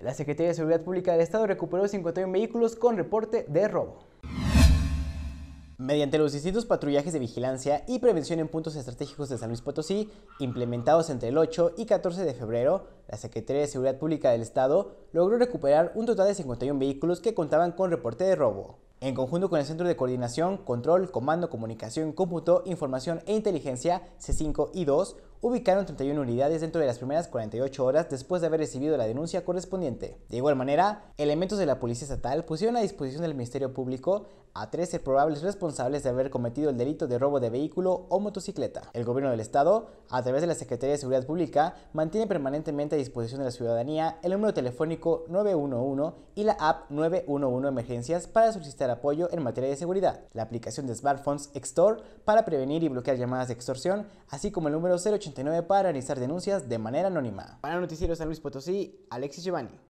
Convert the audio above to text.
La Secretaría de Seguridad Pública del Estado recuperó 51 vehículos con reporte de robo. Mediante los distintos patrullajes de vigilancia y prevención en puntos estratégicos de San Luis Potosí, implementados entre el 8 y 14 de febrero, la Secretaría de Seguridad Pública del Estado logró recuperar un total de 51 vehículos que contaban con reporte de robo en conjunto con el Centro de Coordinación, Control, Comando, Comunicación, Cómputo, Información e Inteligencia, C5 i 2, ubicaron 31 unidades dentro de las primeras 48 horas después de haber recibido la denuncia correspondiente. De igual manera, elementos de la Policía Estatal pusieron a disposición del Ministerio Público a 13 probables responsables de haber cometido el delito de robo de vehículo o motocicleta. El gobierno del estado, a través de la Secretaría de Seguridad Pública, mantiene permanentemente a disposición de la ciudadanía el número telefónico 911 y la app 911 Emergencias para solicitar apoyo en materia de seguridad, la aplicación de smartphones Extor para prevenir y bloquear llamadas de extorsión, así como el número 089 para realizar denuncias de manera anónima. Para Noticieros San Luis Potosí, Alexis Giovanni.